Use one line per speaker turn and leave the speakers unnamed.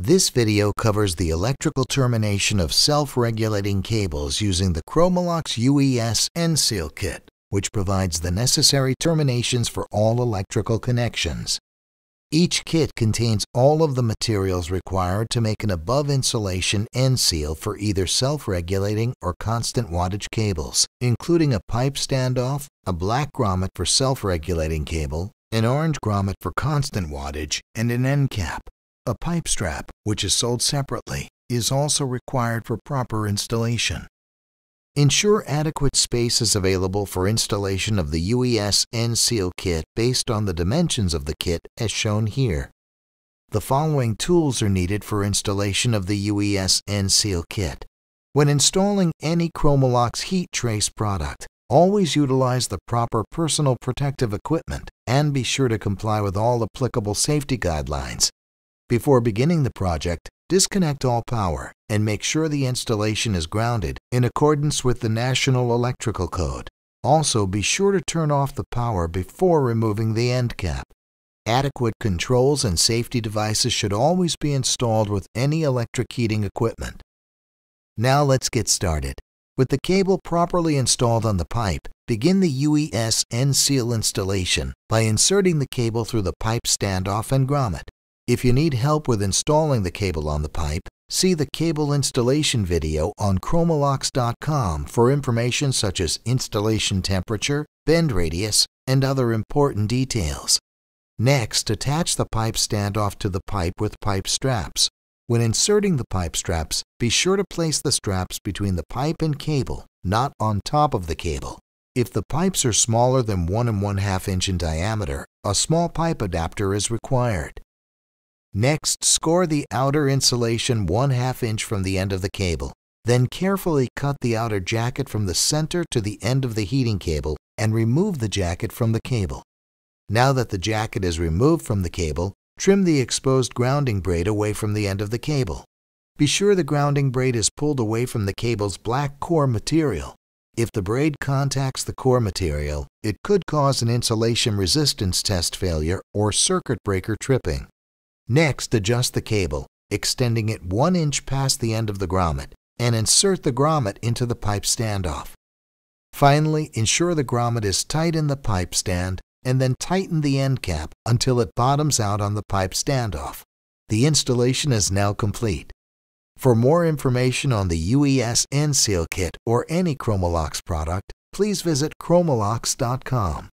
This video covers the electrical termination of self-regulating cables using the Chromalox UES N-Seal kit, which provides the necessary terminations for all electrical connections. Each kit contains all of the materials required to make an above-insulation end seal for either self-regulating or constant wattage cables, including a pipe standoff, a black grommet for self-regulating cable, an orange grommet for constant wattage, and an end cap. A pipe strap, which is sold separately, is also required for proper installation. Ensure adequate space is available for installation of the UES N-Seal kit based on the dimensions of the kit as shown here. The following tools are needed for installation of the UES N-Seal kit. When installing any Chromalox heat trace product, always utilize the proper personal protective equipment and be sure to comply with all applicable safety guidelines before beginning the project, disconnect all power and make sure the installation is grounded in accordance with the National Electrical Code. Also, be sure to turn off the power before removing the end cap. Adequate controls and safety devices should always be installed with any electric heating equipment. Now let's get started. With the cable properly installed on the pipe, begin the UES end seal installation by inserting the cable through the pipe standoff and grommet. If you need help with installing the cable on the pipe, see the cable installation video on chromalox.com for information such as installation temperature, bend radius, and other important details. Next, attach the pipe standoff to the pipe with pipe straps. When inserting the pipe straps, be sure to place the straps between the pipe and cable, not on top of the cable. If the pipes are smaller than 1 and 1 2 inch in diameter, a small pipe adapter is required. Next, score the outer insulation 1 half inch from the end of the cable. Then carefully cut the outer jacket from the center to the end of the heating cable and remove the jacket from the cable. Now that the jacket is removed from the cable, trim the exposed grounding braid away from the end of the cable. Be sure the grounding braid is pulled away from the cable's black core material. If the braid contacts the core material, it could cause an insulation resistance test failure or circuit breaker tripping. Next, adjust the cable, extending it 1 inch past the end of the grommet, and insert the grommet into the pipe standoff. Finally, ensure the grommet is tight in the pipe stand and then tighten the end cap until it bottoms out on the pipe standoff. The installation is now complete. For more information on the UES End Seal Kit or any Chromalox product, please visit chromalox.com.